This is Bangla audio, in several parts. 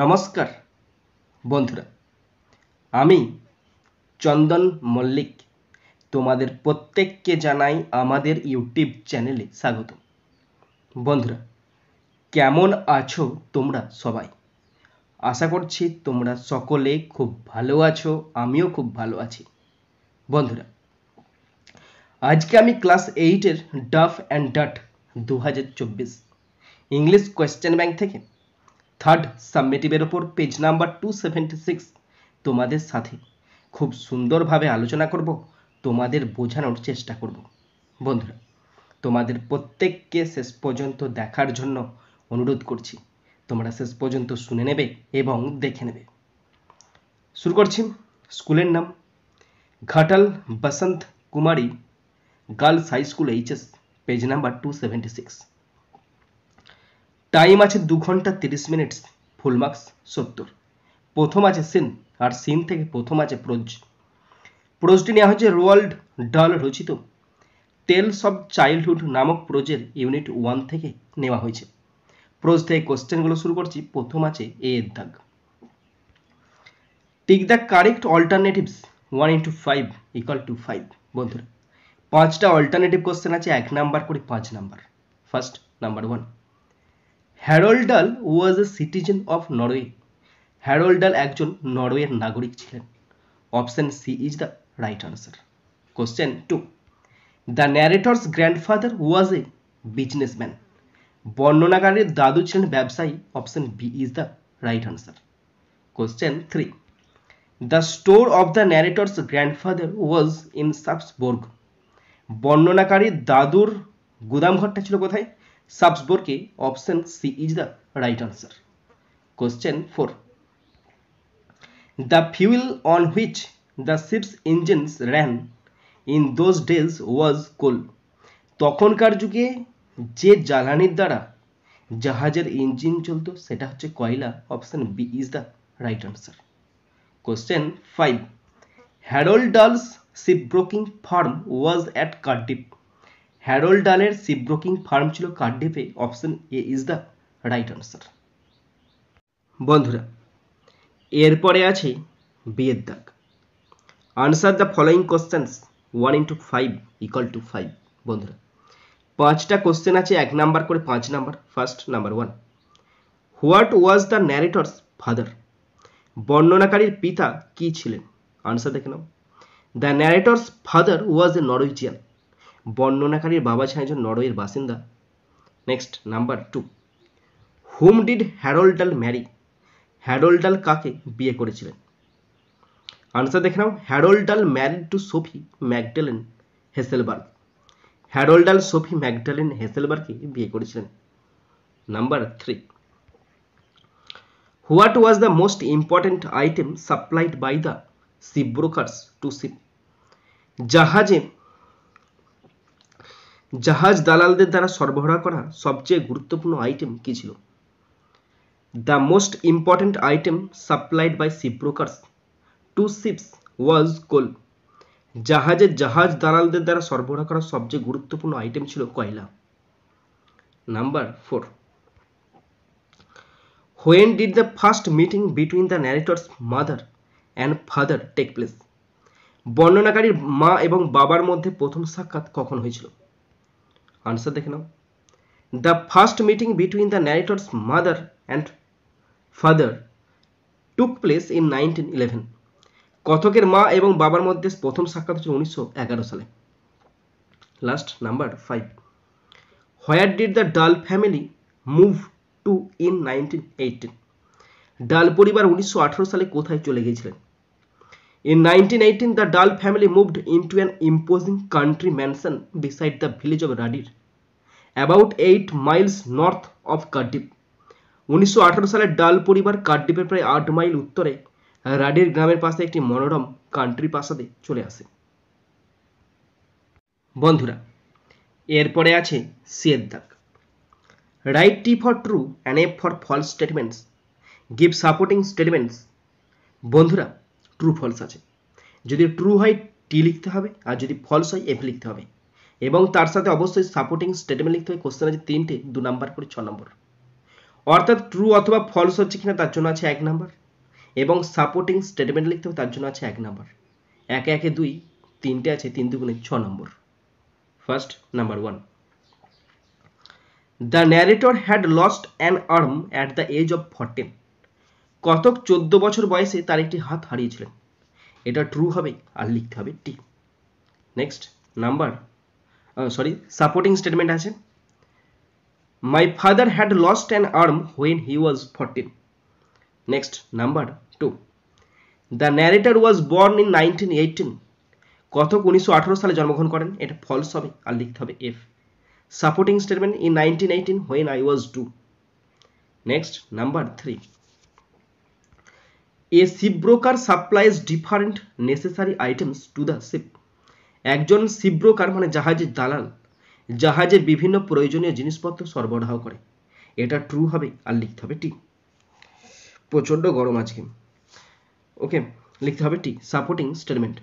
নমস্কার বন্ধুরা আমি চন্দন মল্লিক তোমাদের প্রত্যেককে জানাই আমাদের ইউটিউব চ্যানেলে স্বাগত বন্ধুরা কেমন আছো তোমরা সবাই আশা করছি তোমরা সকলে খুব ভালো আছো আমিও খুব ভালো আছি বন্ধুরা আজকে আমি ক্লাস এইটের ডাফ অ্যান্ড ডাট দু ইংলিশ কোয়েশ্চেন ব্যাংক থেকে থার্ড সাবমিটিভের ওপর পেজ নাম্বার টু তোমাদের সাথে খুব সুন্দরভাবে আলোচনা করব তোমাদের বোঝানোর চেষ্টা করব বন্ধুরা তোমাদের প্রত্যেককে শেষ পর্যন্ত দেখার জন্য অনুরোধ করছি তোমরা শেষ পর্যন্ত শুনে নেবে এবং দেখে নেবে শুরু করছি স্কুলের নাম Ghatal Basanta Kumari girls high school HS page number two seventy six time আছে দু ঘন্টা তিরিশ মিনিট ফুল মার্কস সত্তর প্রথম আছে সিন আর সিন থেকে প্রথম আছে প্রোজ প্রোজটি নেওয়া হয়েছে রোয়াল্ড ডাল রচিত টেলস অব চাইল্ডহুড নামক প্রোজের ইউনিট ওয়ান থেকে নেওয়া হয়েছে প্রোজ থেকে কোশ্চেনগুলো শুরু করছি প্রথম আছে এ এর দাগ tick the correct alternatives one into five equal to five বন্ধুরা পাঁচটা অল্টারনেটিভ কোশ্চেন আছে এক নাম্বার করে পাঁচ number first number one Harold Dahl was a citizen of Norway Harold Dahl একজন নরওয়ের নাগরিক ছিলেন option C is the right answer question two the narrator's grandfather was a businessman বর্ণনাকারীর দাদু ছিলেন ব্যবসায়ী option B is the right answer question three the store of the narrator's grandfather was in সাবসবর্গ বর্ণনাকারীর দাদুর গুদামঘরটা ছিল কোথায় Salzburg. Option C is the right answer. Question 4. The fuel on which the ship's engines ran in those days was coal. তখনকার যুগে যে জ্বালানির দ্বারা জাহাজের ইঞ্জিন চলতো সেটা হচ্ছে কয়লা option B is the right answer question five Harold Dahl's ship broking firm was at Cardiff Harold ডানের সিপ ব্রোকিং ফার্ম ছিল কার্ডিফে option A is the right answer বন্ধুরা এরপরে আছে বিয়ের দাগ answer the following questions one into five equal to five বন্ধুরা পাঁচটা কোশ্চেন আছে এক নাম্বার করে পাঁচ number first number one what was the narrator's father বর্ণনাকারীর পিতা কি ছিলেন আনসার দেখে নাও the narrator's father was a Norwegian বর্ণনাকারীর বাবা ছিলেন একজন নরওয়ের বাসিন্দা next number two whom did Harold Dahl marry Harold Dahl কাকে বিয়ে করেছিলেন আনসার দেখে নাও Harold Dahl married to Sophie Magdalene Hesselberg Harold Dahl Sophie Magdalene হেসেলবার্গকে বিয়ে করেছিলেন number three what was the most important item supplied by the ship brokers to ship জাহাজে জাহাজ দালালদের দ্বারা সরবরাহ করা সবচেয়ে গুরুত্বপূর্ণ আইটেম কী ছিল the most important item supplied by ship brokers to ships was coal জাহাজের জাহাজ দালালদের দ্বারা সরবরাহ করা সবচেয়ে গুরুত্বপূর্ণ আইটেম ছিল কয়লা number four when did the first meeting between the narrator's mother and father take place বর্ণনাকারীর মা এবং বাবার মধ্যে প্রথম সাক্ষাৎ কখন হয়েছিল आंसर देखे नाओ the first meeting between the narrator's mother and father took place in nineteen eleven কথকের মা এবং বাবার মধ্যে প্রথম সাক্ষাৎ হচ্ছে উনিশশো এগারো সালে last number five where did the Dahl family move to in nineteen eighteen Dahl পরিবার উনিশশো সালে কোথায় চলে গিয়েছিলেন In 1918, the Dal family moved into an imposing country mansion beside the village of Radir, about 8 miles north of কার্ডিপ উনিশশো সালে ডাল পরিবার প্রায় আট মাইল উত্তরে রাডির গ্রামের পাশে একটি মনোরম কান্ট্রি প্রাসাদে চলে আসে বন্ধুরা এরপরে আছে সিয়ের right T for true and F for false statements give supporting statements বন্ধুরা ট্রু ফলস আছে যদি ট্রু হয় টি লিখতে হবে আর যদি ফলস হয় এফ লিখতে হবে এবং তার সাথে অবশ্যই সাপোর্টিং স্টেটমেন্ট লিখতে হবে কোশ্চেন আছে তিনটে দু নাম্বার করে ছ নম্বর অর্থাৎ ট্রু অথবা ফলস হচ্ছে কিনা তার জন্য আছে এক নাম্বার এবং সাপোর্টিং স্টেটমেন্ট লিখতে হবে তার জন্য আছে এক নাম্বার একে একে দুই তিনটে আছে তিন দুগুণে ছ নম্বর first number one the narrator had lost an arm at the age of fourteen কতক চোদ্দ বছর বয়সে তার একটি হাত হারিয়েছিলেন এটা ট্রু হবে আর লিখতে হবে T next number sorry supporting statement আছে my father had lost an arm when he was fourteen next number two the narrator was born in nineteen eighteen কথক উনিশশো সালে জন্মগ্রহণ করেন এটা ফলস হবে আর লিখতে হবে F supporting statement in nineteen eighteen when I was two next number three a ship broker supplies different necessary items to the ship একজন শিপ ব্রোকার মানে জাহাজের দালাল জাহাজে বিভিন্ন প্রয়োজনীয় জিনিসপত্র সরবরাহ করে এটা ট্রু হবে আর লিখতে হবে টি প্রচণ্ড গরম আজকে ওকে লিখতে হবে টি সাপোর্টিং স্টেটমেন্ট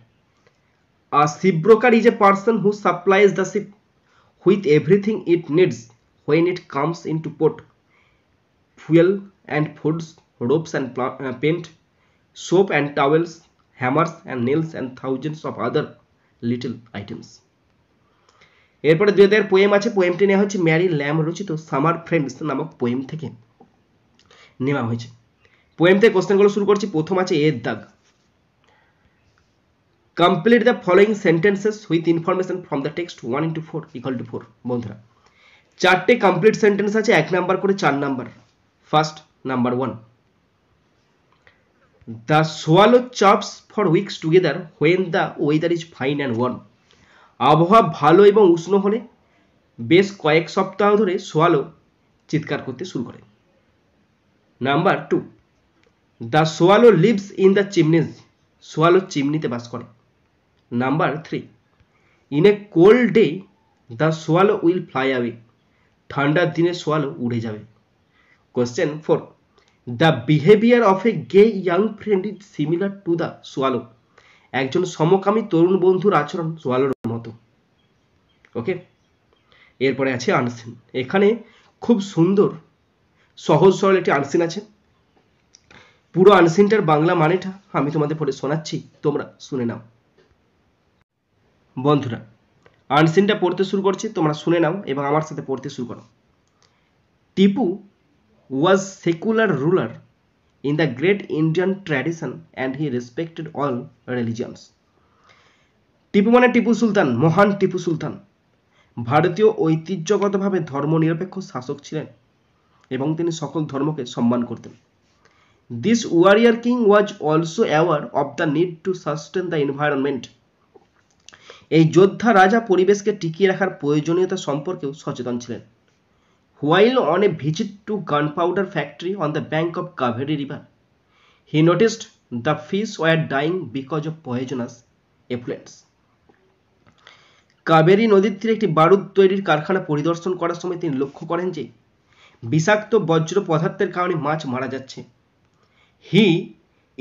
আর ship broker is a person who supplies the ship with everything it needs when it comes into port fuel and foods ropes and paint soap and towels, hammers and nails and thousands of other little items. এরপরে দুই হাজার পোয়েম আছে পোয়েমটি নেওয়া হচ্ছে ম্যারি ল্যাম রচিত সামার ফ্রেন্ডস নামক পোয়েম থেকে নেওয়া হয়েছে পোয়েম থেকে কোশ্চেনগুলো শুরু করছি প্রথম আছে এর দাগ complete the following sentences with information from the text one into four equal to four বন্ধুরা চারটে কমপ্লিট সেন্টেন্স আছে এক নাম্বার করে চার number first number one the swallow stops for weeks together when the weather is fine and warm আবহাওয়া ভালো এবং উষ্ণ হলে বেশ কয়েক সপ্তাহ ধরে সোয়ালো চিৎকার করতে শুরু করে number two the swallow lives in the chimneys swallow চিমনিতে বাস করে number three in a cold day the swallow will fly away ঠান্ডার দিনে সোয়ালো উড়ে যাবে question four the behaviour of a gay young friend is similar to the swallow একজন সমকামী তরুণ বন্ধুর আচরণ সোয়ালোর মতো ওকে এরপরে আছে আনসিন এখানে খুব সুন্দর সহজ সরল একটি আনসিন আছে পুরো আনসিনটার বাংলা মানেটা আমি তোমাদের পরে শোনাচ্ছি তোমরা শুনে নাও বন্ধুরা আনসিনটা পড়তে শুরু করছি তোমরা শুনে নাও এবং আমার সাথে পড়তে শুরু করো Tipu was secular ruler in the great Indian tradition and he respected all religions. Tipu মানে টিপু সুলতান মহান টিপু সুলতান ভারতীয় ঐতিহ্যগতভাবে ধর্মনিরপেক্ষ শাসক ছিলেন এবং তিনি সকল ধর্মকে সম্মান করতেন this warrior king was also aware of the need to sustain the environment এই যোদ্ধা রাজা পরিবেশকে টিকিয়ে রাখার প্রয়োজনীয়তা সম্পর্কেও সচেতন ছিলেন While on a visit to gunpowder factory on the bank of Kaveri river, he noticed the fish were dying because of poisonous effluents. Kaveri নদীর তীরে একটি বারুদ তৈরির কারখানা পরিদর্শন করার সময় তিনি লক্ষ্য করেন যে বিষাক্ত বজ্র পদার্থের কারণে মাছ মারা যাচ্ছে he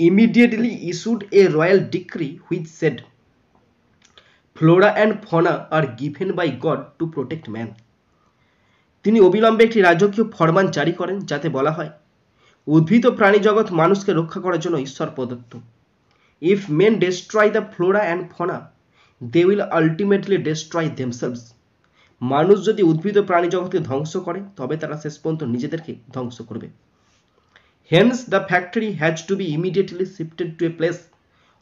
immediately issued a royal decree which said flora and fauna are given by God to protect man তিনি অবিলম্বে একটি রাজকীয় ফরমান জারি করেন যাতে বলা হয় উদ্ভিদ ও প্রাণী জগৎ মানুষকে রক্ষা করার জন্য ঈশ্বর প্রদত্ত if men destroy the flora and fauna they will ultimately destroy themselves মানুষ যদি উদ্ভিদ ও প্রাণী জগৎকে ধ্বংস করে তবে তারা শেষ পর্যন্ত নিজেদেরকে ধ্বংস করবে hence the factory has to be immediately shifted to a place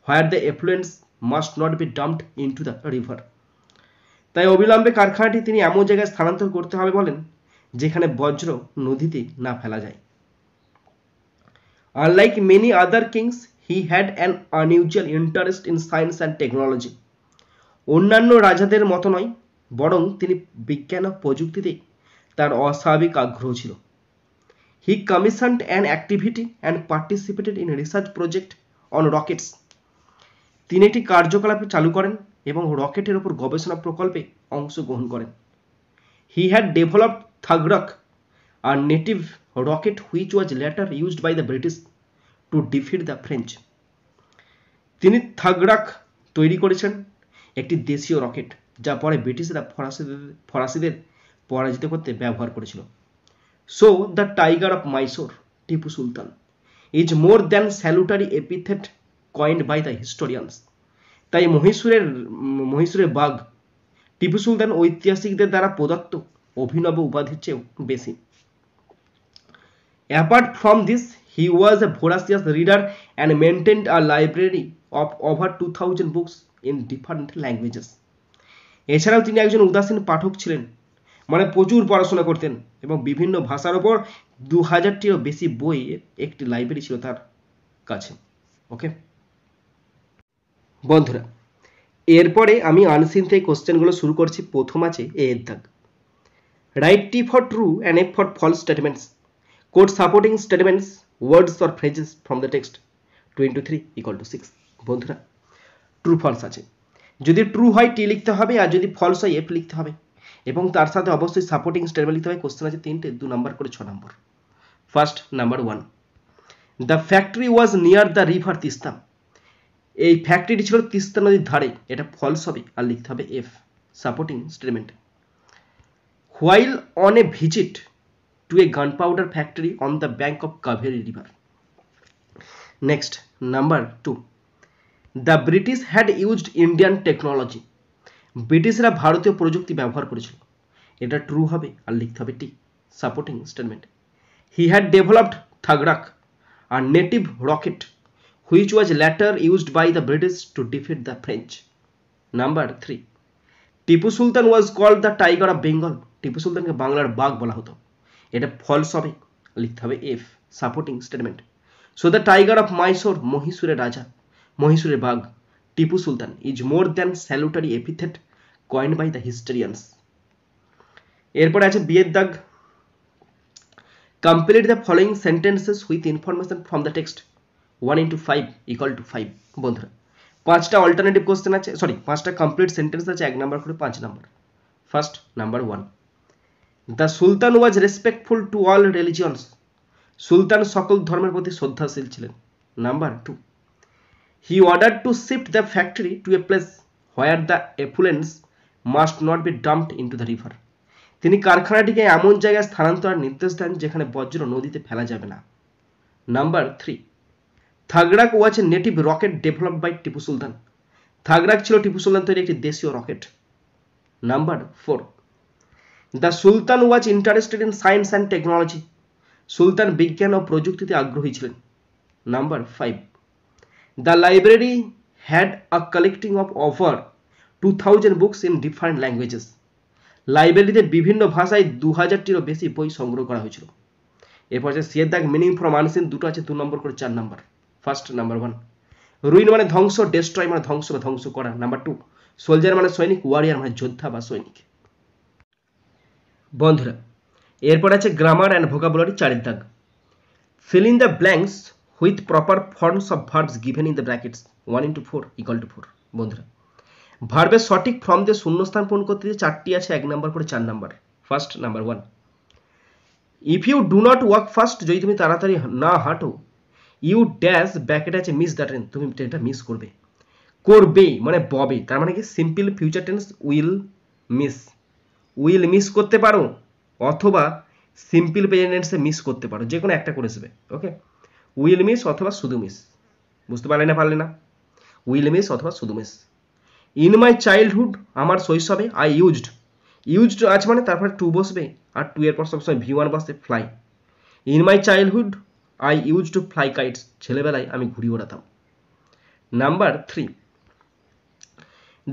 where the effluents must not be dumped into the river তাই অবিলম্বে কারখানাটি তিনি এমন জায়গায় স্থানান্তর করতে হবে বলেন যেখানে বজ্র নদীতে না ফেলা যায় unlike many other kings he had an unusual interest in science and technology অন্যান্য রাজাদের মতো নয় বরং তিনি বিজ্ঞান ও প্রযুক্তিতে তার অস্বাভাবিক আগ্রহ ছিল he commissioned an activity and participated in research project on rockets তিনি একটি কার্যকলাপে চালু করেন এবং রকেটের ওপর গবেষণা প্রকল্পে অংশগ্রহণ করেন he had developed Thagrak, a native rocket which was later used by the British to defeat the French. তিনি থাগরাক তৈরি করেছেন একটি দেশীয় রকেট যা পরে ব্রিটিশরা ফরাসিদের ফরাসিদের পরাজিত করতে ব্যবহার করেছিল so the tiger of Mysore Tipu Sultan is more than salutary epithet coined by the historians তাই মহীশূরের মহীশূরের বাঘ টিপু সুলতান ঐতিহাসিকদের দ্বারা প্রদত্ত অভিনব উপাধির চেয়ে বেশি apart from this he was a voracious reader and maintained a library of over two thousand books in different languages এছাড়াও তিনি একজন উদাসীন পাঠক ছিলেন মানে প্রচুর পড়াশোনা করতেন এবং বিভিন্ন ভাষার ওপর দু হাজারটিরও বেশি বই একটি লাইব্রেরি ছিল তার কাছে ওকে বন্ধুরা এরপরে আমি আনসিন থেকে কোশ্চেনগুলো শুরু করছি প্রথম আছে এ দাগ Write T for true and F for false statements. Quote supporting statements, words or phrases from the text. 2 into 3 equal to 6. বন্ধুরা ট্রু ফলস আছে যদি ট্রু হয় টি লিখতে হবে আর যদি ফলস হয় এফ লিখতে হবে এবং তার সাথে অবশ্যই সাপোর্টিং স্টেটমেন্ট লিখতে হবে কোশ্চেন আছে তিনটে দু নম্বর করে ছ নম্বর first number one the factory was near the river Teesta এই ফ্যাক্টরিটি ছিল তিস্তা নদীর ধারে এটা ফলস হবে আর লিখতে হবে F supporting statement while on a visit to a gunpowder factory on the bank of Kaveri river. Next number two the British had used Indian technology ব্রিটিশরা ভারতীয় প্রযুক্তি ব্যবহার করেছিল এটা ট্রু হবে আর লিখতে হবে T supporting statement he had developed Thagrak a native rocket which was later used by the British to defeat the French number three Tipu Sultan was called the tiger of Bengal Tipu সুলতানকে বাংলার বাঘ বলা হতো এটা ফলস হবে লিখতে হবে F supporting statement so the tiger of Mysore মহীশূরের রাজা মহীশূরের বাঘ Tipu Sultan is more than salutary epithet coin by the historians এরপরে আছে বিয়ের দাগ complete the following sentences with information from the text one into five equal to five বন্ধুরা পাঁচটা অল্টারনেটিভ কোশ্চেন আছে সরি পাঁচটা কমপ্লিট সেন্টেন্স আছে এক নাম্বার করে পাঁচ number first number one the sultan was respectful to all religions সুলতান সকল ধর্মের প্রতি শ্রদ্ধাশীল ছিলেন number two he order to shift the factory to a place where the effluents must not be dumped into the river তিনি কারখানাটিকে এমন জায়গায় স্থানান্তরের নির্দেশ দেন যেখানে বজ্র নদীতে ফেলা যাবে না number three Thagrak was a native rocket develop by Tipu Sultan Thagrak ছিল টিপু সুলতান তৈরি একটি দেশীয় rocket number four the sultan was interested in science and technology সুলতান বিজ্ঞান ও প্রযুক্তিতে আগ্রহী ছিলেন number five the library had a collecting of over two thousand books in different languages লাইব্রেরিতে বিভিন্ন ভাষায় দু হাজারটিরও বেশি বই সংগ্রহ করা হয়েছিল এরপর আছে সিয়ের দাগ মিনিং ফ্রম আনসিন দুটো আছে দু নম্বর করে চার নম্বর ফার্স্ট নাম্বার ওয়ান রুইন মানে ধ্বংস ডেস্ট্রয় মানে ধ্বংস বা ধ্বংস করা নাম্বার টু সোলজার মানে সৈনিক ওয়ারিয়ার মানে যোদ্ধা বা সৈনিক বন্ধুরা এরপর আছে গ্রামার অ্যান্ড ভোকাবুলারি চারের fill in the blanks with proper forms of verbs given in the brackets one into four equal to four বন্ধুরা ভার্বের সঠিক ফর্ম দিয়ে শূন্যস্থান পূরণ করতে দিয়ে চারটি আছে এক নম্বর করে চার number first number one if you do not walk fast যদি তুমি তাড়াতাড়ি না হাঁটো ইউ ড্যাশ ব্যাকেট আছে মিস দ্য ট্রেন তুমি ট্রেনটা মিস করবে করবে মানে ববে তার মানে কি simple future tense will miss will miss করতে পারো অথবা সিম্পল প্রেজেন্টেন্সে মিস করতে পারো যে কোনো একটা করে দেবে ওকে উইল মিস অথবা শুধু মিস বুঝতে পারলে না পারলে না উইল মিস অথবা শুধু মিস ইন মাই চাইল্ডহুড আমার শৈশবে আই ইউজড ইউজড আছে মানে তারপরে টু বসবে আর টু এর পর সবসময় ভি ওয়ান বসবে fly in my childhood I use to fly kites ছেলেবেলায় আমি ঘুরি ওড়াতাম number three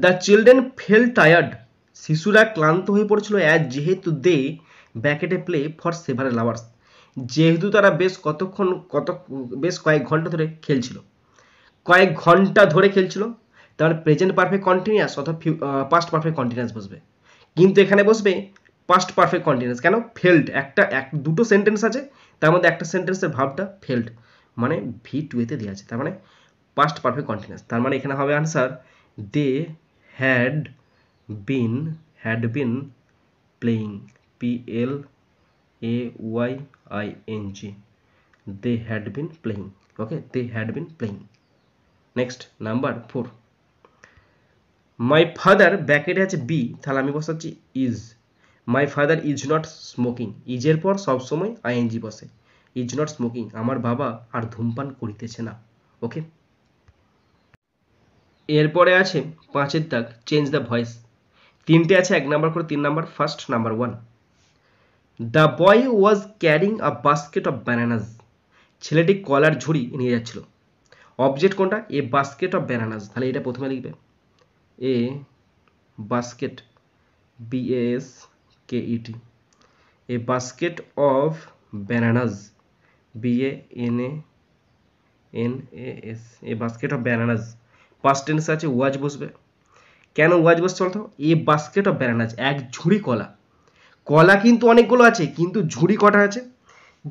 the children fell tired শিশুরা ক্লান্ত হয়ে পড়েছিল অ্যাজ যেহেতু দে ব্যাকেটে প্লে ফর সেভারে লাভার্স যেহেতু তারা বেশ কতক্ষণ কত বেশ কয়েক ঘন্টা ধরে খেলছিল কয়েক ঘন্টা ধরে খেলছিল তার প্রেজেন্ট পারফেক্ট কন্টিনিউয়াস অথবা পাস্ট পারফেক্ট কন্টিনিউয়াস বসবে কিন্তু এখানে বসবে পাস্ট পারফেক্ট কন্টিনিউয়াস কেন ফেল্ড একটা এক দুটো সেন্টেন্স আছে তার মধ্যে একটা সেন্টেন্সের ভাবটা ফেল্ড মানে ভি টু এতে দেওয়া আছে তার মানে পাস্ট পারফেক্ট কন্টিনিউয়াস তার মানে এখানে হবে answer they had been had been playing P L A Y I N G they had been playing okay they had been playing next number four my father ব্যাকেটে আছে বি তাহলে আমি বসাচ্ছি is my father is not smoking ইজের পর সবসময় আইএনজি বসে ইজ নট স্মোকিং আমার বাবা আর ধূমপান করিতেছে না ওকে এরপরে আছে পাঁচের দাগ চেঞ্জ দ্য ভয়েস তিনটে আছে এক নাম্বার করে তিন number first number one the boy was carrying a basket of bananas ছেলেটি কলার ঝুড়ি নিয়ে যাচ্ছিল অবজেক্ট কোনটা এ বাস্কেট অফ ব্যানানাস তাহলে এটা প্রথমে লিখবে a basket B S K E T a basket of bananas B A N A N A S a basket of bananas past tense আছে ওয়াজ বসবে কেন ওয়াজ বাস চলতো এ বাস্কেট অফ ব্যানানাজ এক ঝুড়ি কলা কলা কিন্তু অনেকগুলো আছে কিন্তু ঝুড়ি কটা আছে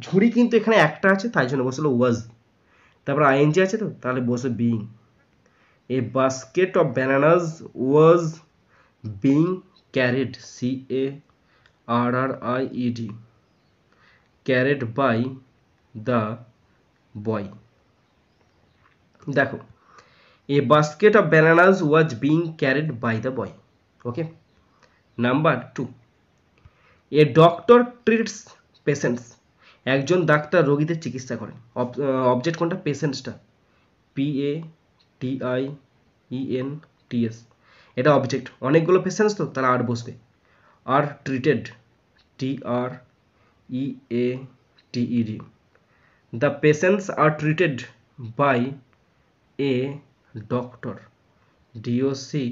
ঝুড়ি কিন্তু এখানে একটা আছে তাই জন্য বসলো ওয়াজ তারপর আইএনজি আছে তো তাহলে বসে being a basket of bananas was being carried C A R R I E D carried by the boy দেখো a basket of bananas was being carried by the boy okay number 2 a doctor treats patients একজন ডাক্তার রোগীদের চিকিৎসা করেন অবজেক্ট কোনটা পেশেন্টসটা P A T I E N T S এটা অবজেক্ট অনেকগুলো পেশেন্টস তো তারা আর বসবে are treated T R E A T E D the patients are treated by a doctor D O C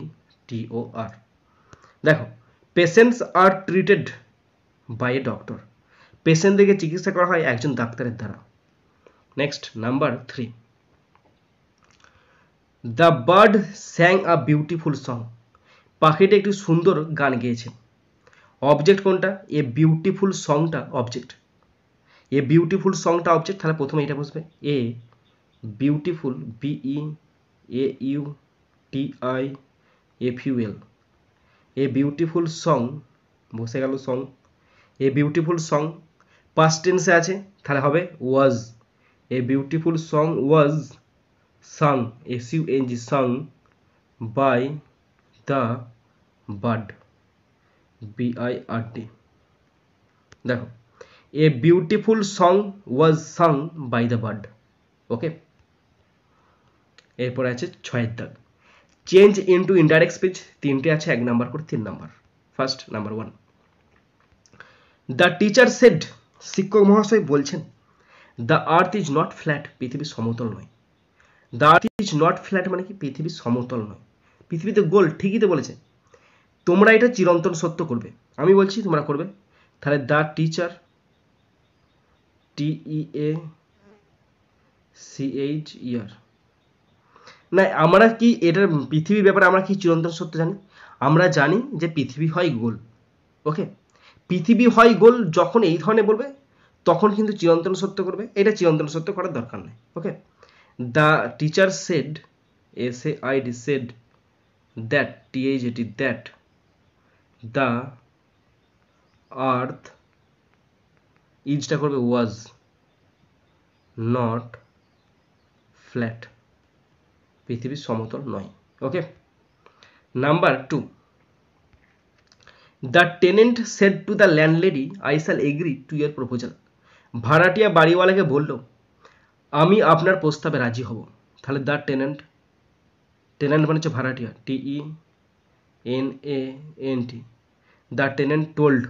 R দেখো patients are treated by a doctor পেশেন্টদেরকে চিকিৎসা করা হয় একজন ডাক্তারের দ্বারা next number three the bird sang a beautiful song পাখিটা একটি সুন্দর গান গেয়েছে অবজেক্ট কোনটা এ বিউটিফুল সংটা অবজেক্ট এ বিউটিফুল সংটা অবজেক্ট তাহলে প্রথমে এটা বসবে a beautiful B E A U T I F U L a beautiful song বসে গেল song a beautiful song past টেন্সে আছে তাহলে হবে was a beautiful song was sung S U N G song by the bird B I R D দেখো a beautiful song was sung by the bird okay এরপরে আছে ছয়ের দাগ change into indirect speech তিনটে আছে এক নাম্বার করে তিন number first number one the teacher said শিক্ষক মহাশয় বলছেন the earth is not flat পৃথিবী সমতল নয় the earth is not flat মানে কি পৃথিবী সমতল নয় পৃথিবীতে গোল ঠিকই তো বলেছে তোমরা এটা চিরন্তন সত্য করবে আমি বলছি তোমরা করবে তাহলে the teacher T E A C H E R না আমরা কি এটার পৃথিবীর ব্যাপারে আমরা কি চিরন্তন সত্য জানি আমরা জানি যে পৃথিবী হয় গোল ওকে পৃথিবী হয় গোল যখন এই ধরনের বলবে তখন কিন্তু চিরন্তন সত্য করবে এটা চিরন্তন সত্য করার দরকার নেই okay the teacher said S A I D said that T T H A T that the earth ইজটা করবে ওয়াজ নট ফ্ল্যাট পৃথিবীর সমতল নয় okay number two the tenant said to the landlady I shall agree to your proposal ভাড়াটিয়া বাড়িওয়ালাকে বলল আমি আপনার প্রস্তাবে রাজি হব তাহলে দ্য টেনেন্ট টেনেন্ট মানে হচ্ছে ভাড়াটিয়া T E N A N T the tenant told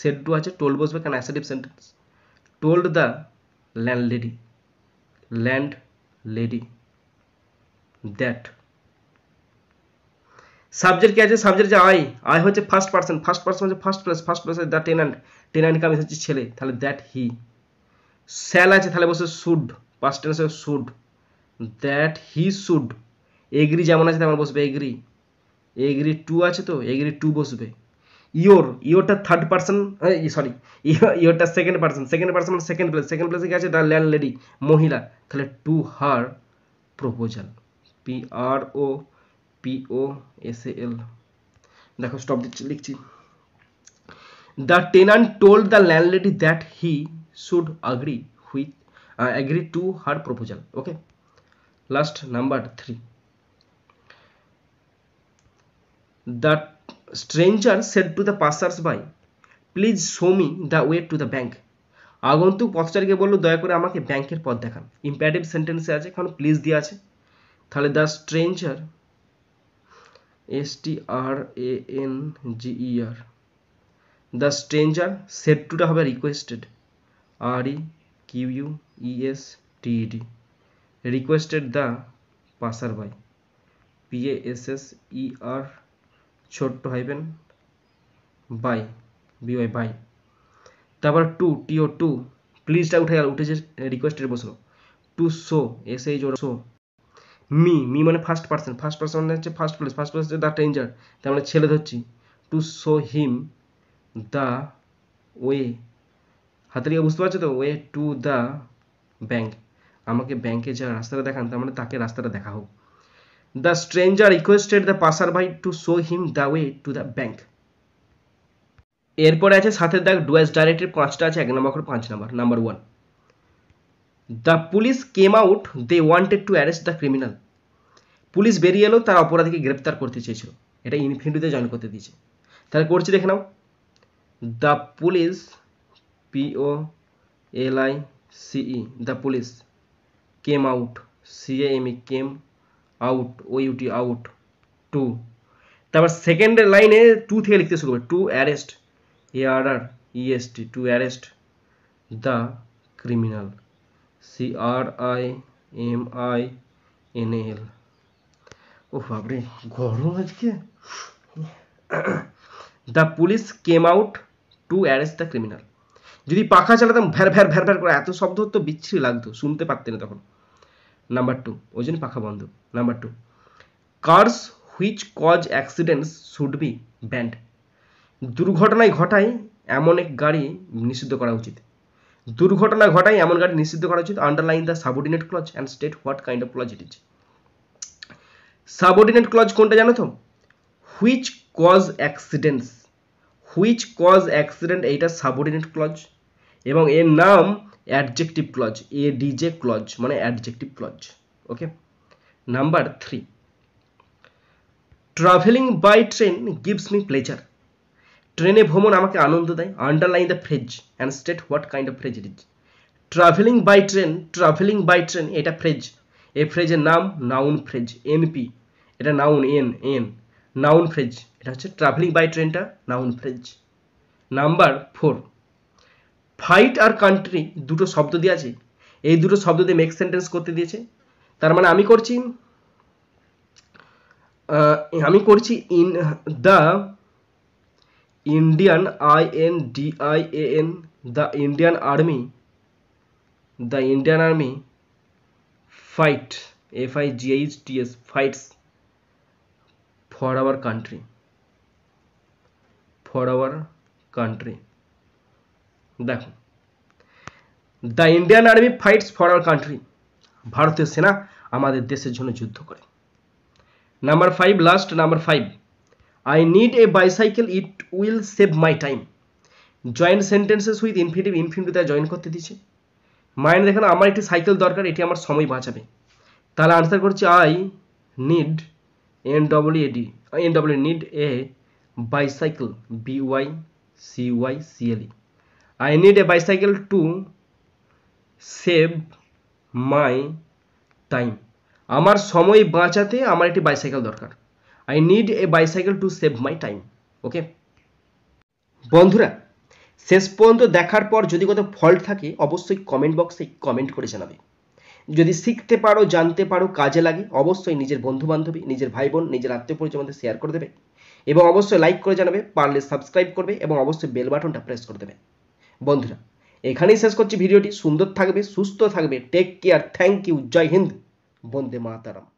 said to আছে টোল বসবে কেন assertive sentence told the landlady land that subject কি আছে সাবজেক্ট যে আই আই হচ্ছে ফার্স্ট পার্সন ফার্স্ট পার্সন হচ্ছে first place first place the tenant tenant কামিজ হচ্ছে ছেলে তাহলে দ্যাট হি স্যাল আছে তাহলে বসে শুড ফার্স্ট টেন্সে should that he should agree যেমন আছে তেমন বসবে এগ্রি এগ্রি টু আছে তো এগ্রি টু বসবে ইয়োর ইয়োরটা থার্ড পার্সন সরি ইয়োরটা second person second person second place second প্লেসে কি আছে দ্য ল্যান্ড লেডি মহিলা তাহলে to her proposal P R O P O S A L দেখো স্টপ দিচ্ছি লিখছি the tenant told the landlady that he should agree with agree to her proposal okay last number three the stranger said to the passers by please show me the way to the bank আগন্তুক পথচারীকে বললো দয়া করে আমাকে ব্যাংকের পথ দেখান ইম্প্যারেটিভ সেন্টেন্সে আছে কারণ প্লিজ দিয়ে আছে তাহলে the stranger S T R A N G E R the stranger set টুটা হবে requested R E Q U E S T E D requested the passer by P A S S E R ছোট্ট হাইবেন বাই বিওয়াই বাই তারপর টু টিও টু প্লিজটা উঠে গেল উঠেছে রিকোয়েস্টেড বসলো টু শো এস এইচ ওর শো মি মি মানে ফার্স্ট পার্সন ফার্স্ট পার্সন মানে হচ্ছে ফার্স্ট প্লেস ফার্স্ট প্লেস হচ্ছে দ্য ডেঞ্জার তার মানে ছেলে ধরছি to show him the way গিয়ে বুঝতে পারছো তো ওয়ে টু দ্য ব্যাংক আমাকে ব্যাংকে যা রাস্তাটা দেখান তার মানে তাকে রাস্তাটা দেখা হোক the stranger requested the passer by to show him the way to the bank এরপরে আছে সাথে দেখ ডুয়েস ডাইরেক্টের পাঁচটা আছে এক নম্বর পাঁচ number number one the police came out they wanted to arrest the criminal police বেরিয়ে এলো তারা অপরাধীকে গ্রেপ্তার করতে চেয়েছিল এটা ইনফিনিটিতে জয়েন করতে দিয়েছে তাহলে করছি দেখে নাও the police P O L I C E the police came out E came out O U T out to তারপর সেকেন্ডের লাইনে টু থেকে লিখতে শুরু করবে to arrest A R R E S T to arrest the criminal C R I M I N L ও বাবরে গরম আজকে the police came out to arrest the criminal যদি পাখা চালাতাম ভ্যার ভ্যার ভ্যার ভ্যার করে এত শব্দ তো বিচ্ছিরি লাগতো শুনতে পারতে না তখন নাম্বার টু ওই জন্য পাখা বন্ধ number two cars which cause accidents should be banned দুর্ঘটনায় ঘটায় এমন এক গাড়ি নিষিদ্ধ করা উচিত দুর্ঘটনা ঘটায় এমন গাড়ি নিষিদ্ধ করা উচিত underline the subordinate clause and state what kind of clause it is subordinate clause কোনটা জানো তো which cause accidents which cause accident এইটা সাবঅর্ডিনেট ক্লজ এবং এর নাম adjective clause A D J clause মানে adjective clause okay number three travelling by train gives me pleasure ট্রেনে ভ্রমণ আমাকে আনন্দ দেয় underline the phrase and state what kind of phrase it is travelling by train travelling by train এটা ফ্রেজ এ ফ্রেজের নাম নাউন ফ্রেজ এনপি এটা noun N N noun phrase এটা হচ্ছে ট্রাভেলিং বাই ট্রেনটা noun phrase number four fight our country দুটো শব্দ দিয়ে আছে এই দুটো শব্দ দিয়ে মেক সেন্টেন্স করতে দিয়েছে তার মানে আমি করছি আমি করছি in the Indian I N D I A N the Indian army the Indian army fight F I G H T S fights for our country for our country দেখো the Indian army fights for our country ভারতীয় সেনা আমাদের দেশের জন্য যুদ্ধ করে number five last number five I need a bicycle it will save my time joint sentences with infinitive infinitive তারা জয়েন করতে দিচ্ছে মাইন্ড দেখেন আমার একটি সাইকেল দরকার এটি আমার সময় বাঁচাবে তাহলে আনসার করছি I need N W E D N W need a bicycle B Y C Y C L E I need a bicycle to save my time আমার সময় বাঁচাতে আমার একটি বাইসাইকেল দরকার I need a bicycle to save my time okay বন্ধুরা শেষ পর্যন্ত দেখার পর যদি কোনো ফল্ট থাকে অবশ্যই কমেন্ট বক্সে কমেন্ট করে জানাবে যদি শিখতে পারো জানতে পারো কাজে লাগে অবশ্যই নিজের বন্ধু বান্ধবী নিজের ভাই বোন নিজের আত্মীয় পরিচয় শেয়ার করে দেবে এবং অবশ্যই লাইক করে জানাবে পারলে সাবস্ক্রাইব করবে এবং অবশ্যই বেল বাটনটা প্রেস করে দেবে বন্ধুরা এখানেই শেষ করছি ভিডিওটি সুন্দর থাকবে সুস্থ থাকবে টেক কেয়ার থ্যাংক ইউ জয় হিন্দ বন্দে মাতারাম